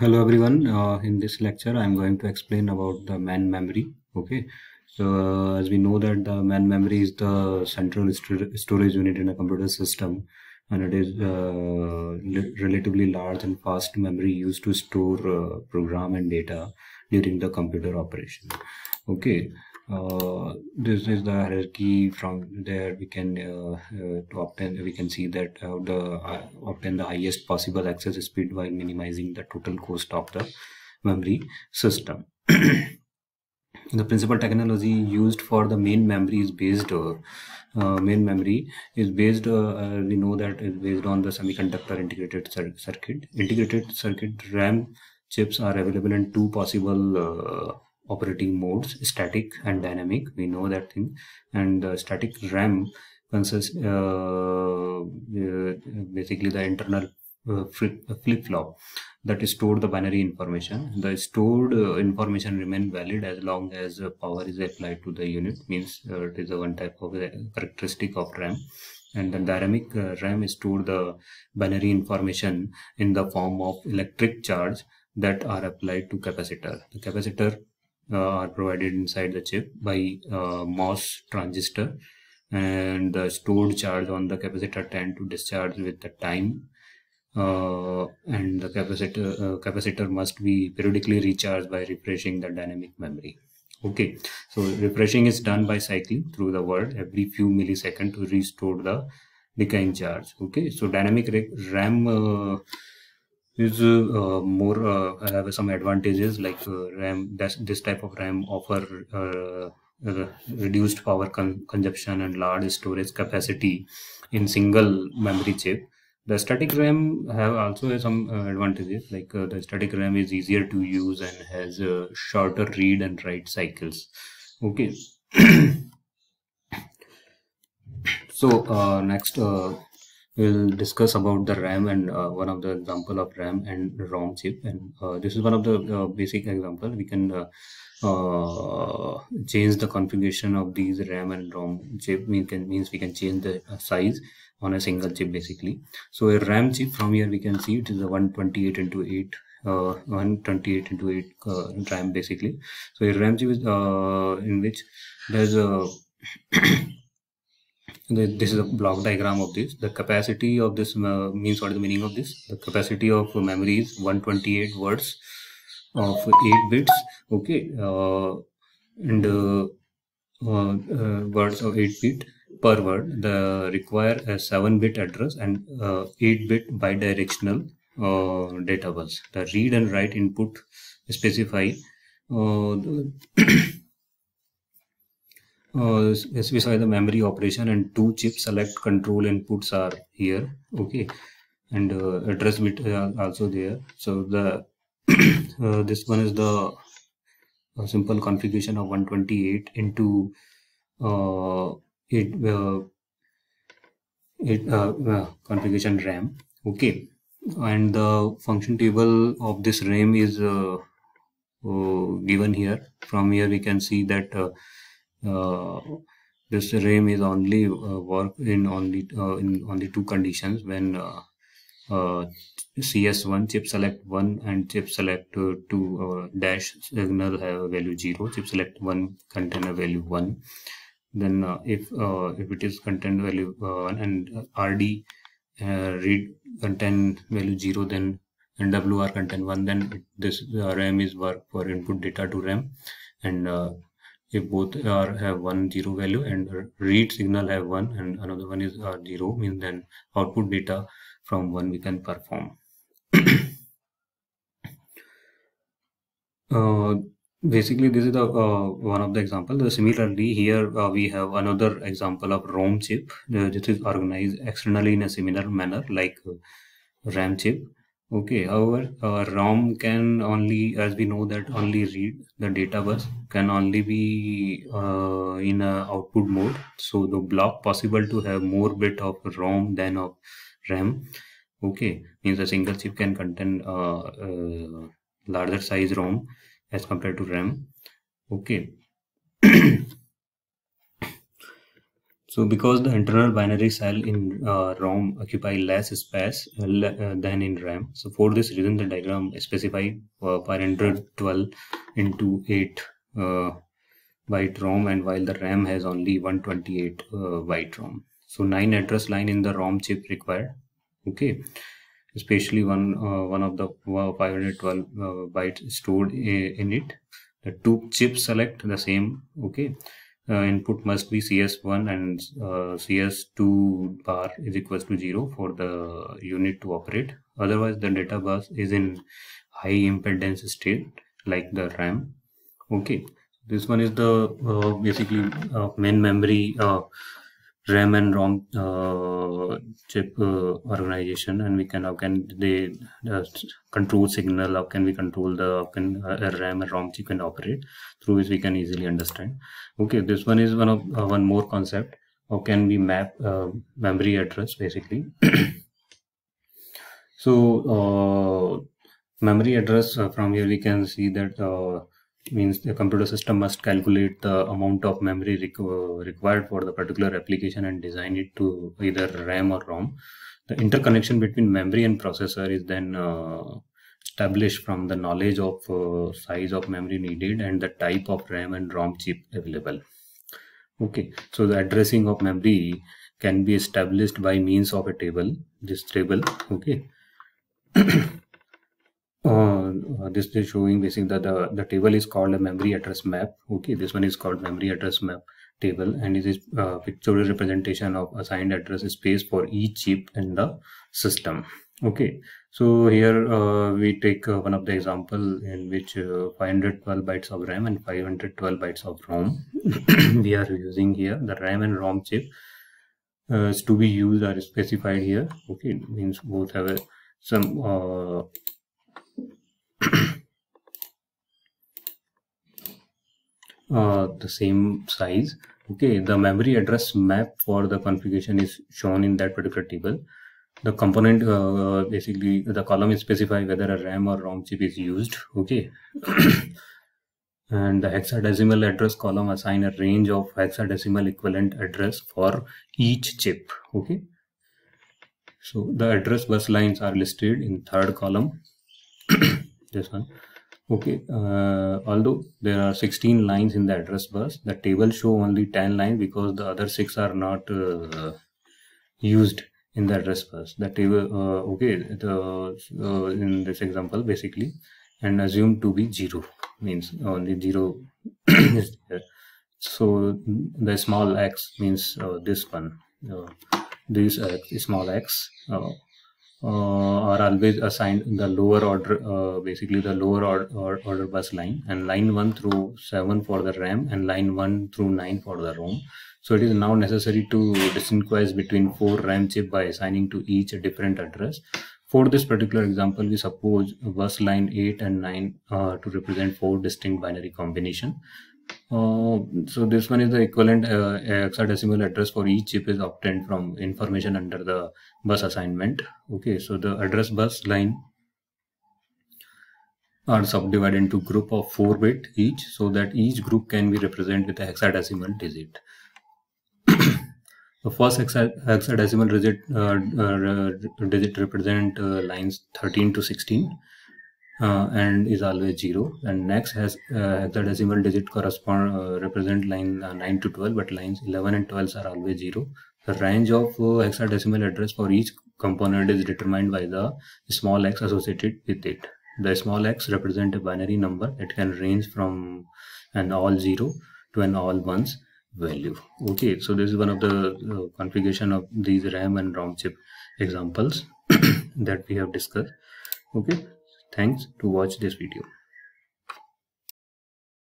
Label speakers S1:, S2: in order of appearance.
S1: hello everyone uh, in this lecture i'm going to explain about the man memory okay so uh, as we know that the man memory is the central st storage unit in a computer system and it is uh, relatively large and fast memory used to store uh, program and data during the computer operation okay uh, this is the hierarchy from there we can uh, uh, to obtain we can see that uh, the uh, obtain the highest possible access speed while minimizing the total cost of the memory system the principal technology used for the main memory is based uh, main memory is based uh, we know that is based on the semiconductor integrated circuit integrated circuit ram chips are available in two possible operating modes static and dynamic we know that thing and the uh, static ram consists uh, uh basically the internal uh, flip-flop that store the binary information the stored information remain valid as long as power is applied to the unit means it is a one type of characteristic of ram and the dynamic ram is stored the binary information in the form of electric charge that are applied to capacitor the capacitor uh, are provided inside the chip by uh, MOS transistor and the stored charge on the capacitor tend to discharge with the time uh, and the capacitor uh, capacitor must be periodically recharged by refreshing the dynamic memory okay so refreshing is done by cycling through the word every few milliseconds to restore the decaying charge okay so dynamic ram uh, is uh, more uh, have some advantages like uh, RAM. That's, this type of RAM offer uh, uh, reduced power con consumption and large storage capacity in single memory chip. The static RAM have also some uh, advantages like the static RAM is easier to use and has shorter read and write cycles. Okay. so next we'll discuss about the RAM and uh, one of the example of RAM and ROM chip. And uh, this is one of the uh, basic example. We can uh, uh, change the configuration of these RAM and ROM chip. We can means we can change the uh, size on a single chip basically. So a RAM chip from here we can see it is a 128 into 8 uh, 128 into 8 uh, RAM basically. So a RAM chip is uh, in which there's a this is a block diagram of this the capacity of this uh, means what is the meaning of this the capacity of memory is 128 words of 8 bits okay uh, and uh, uh, words of 8 bit per word the require a 7 bit address and uh, 8 bit bidirectional data bus the read and write input specify uh, specify the memory operation and two chip select control inputs are here okay and uh, address bit uh, also there so the uh, this one is the uh, simple configuration of 128 into uh, it, it configuration ram okay and the function table of this ram is given here from here we can see that uh, this RAM is only uh, work in only uh, in only two conditions when uh, CS1 chip select 1 and chip select uh, 2 uh, dash signal have a value 0 chip select 1 contain a value 1 then if if it is contain value 1 and RD read contain value 0 then and WR content 1 then this RAM is work for input data to RAM and if both are have one zero value and read signal have one and another one is uh, zero means then output data from one we can perform uh, basically this is the uh, one of the example similarly here uh, we have another example of rom chip uh, this is organized externally in a similar manner like uh, ram chip Okay, however, uh, ROM can only, as we know that only read the data bus can only be uh, in a output mode. So the block possible to have more bit of ROM than of RAM. Okay, means a single chip can contain uh, uh larger size ROM as compared to RAM. Okay. So because the internal binary cell in uh, ROM occupy less space uh, uh, than in RAM. So for this reason, the diagram specify uh, 512 into 8 uh, byte ROM and while the RAM has only 128 uh, byte ROM. So 9 address line in the ROM chip required. Okay. Especially one uh, one of the 512 bytes stored in it. The two chips select the same. Okay uh, input must be CS1 and uh, CS2 bar is equals to 0 for the unit to operate. Otherwise, the data bus is in high impedance state like the RAM. Okay, this one is the uh, basically uh, main memory uh, RAM and ROM uh, chip uh, organization, and we can how can they uh, control signal? How can we control the how can uh, RAM and ROM chip can operate? Through which we can easily understand. Okay, this one is one of uh, one more concept. How can we map uh, memory address basically? so memory address from here we can see that means the computer system must calculate the amount of memory requ required for the particular application and design it to either RAM or ROM. The interconnection between memory and processor is then uh, established from the knowledge of uh, size of memory needed and the type of RAM and ROM chip available. Okay, so the addressing of memory can be established by means of a table, this table, okay. Uh, uh, this is showing basically that the, the table is called a memory address map okay this one is called memory address map table and it is a uh, pictorial representation of assigned address space for each chip in the system okay so here uh, we take uh, one of the example in which uh, 512 bytes of ram and 512 bytes of rom we are using here the ram and rom chip is to be used are specified here okay means both have a, some Uh, the same size okay the memory address map for the configuration is shown in that particular table the component uh, basically the column is specify whether a ram or rom chip is used okay and the hexadecimal address column assign a range of hexadecimal equivalent address for each chip okay so the address bus lines are listed in third column this one Okay, uh, although there are 16 lines in the address bus, the table show only 10 lines because the other 6 are not uh, used in the address bus. The table, uh, okay, the, uh, in this example basically, and assume to be 0 means only 0 is there. So the small x means uh, this one, uh, this x, small x are uh, always assigned the lower order, uh, basically the lower order, or, order bus line, and line 1 through 7 for the RAM, and line 1 through 9 for the ROM. So it is now necessary to distinguish between four RAM chip by assigning to each a different address. For this particular example, we suppose bus line 8 and 9 uh, to represent four distinct binary combination. Uh, so this one is the equivalent uh, hexadecimal address for each chip is obtained from information under the bus assignment. Okay, so the address bus line are subdivided into group of 4 bit each so that each group can be represented with a hexadecimal digit. the first hexadecimal digit, uh, uh digit represent uh, lines 13 to 16 uh, and is always zero and next has uh, hexadecimal digit correspond uh, represent line uh, 9 to 12 but lines 11 and 12 are always zero the range of uh, hexadecimal address for each component is determined by the small x associated with it the small x represent a binary number it can range from an all zero to an all ones value okay so this is one of the uh, configuration of these ram and rom chip examples that we have discussed okay Thanks to watch this video.